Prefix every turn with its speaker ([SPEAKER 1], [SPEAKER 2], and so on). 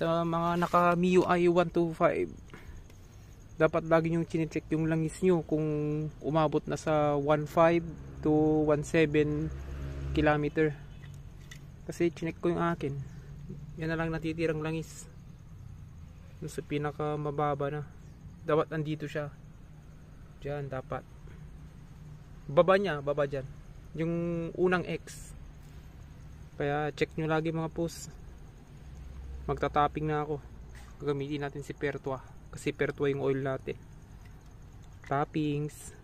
[SPEAKER 1] sa mga naka MIUI 125 dapat lagi nyo chinecheck yung langis nyo kung umabot na sa 1.5 to 1.7 kilometer kasi chinek ko yung akin yan na lang natitirang langis yung sa pinaka mababa na dapat andito siya dyan dapat baba nya baba dyan yung unang X kaya check nyo lagi mga post magtatapping na ako gagamitin natin si Pertua kasi Pertua yung oil natin toppings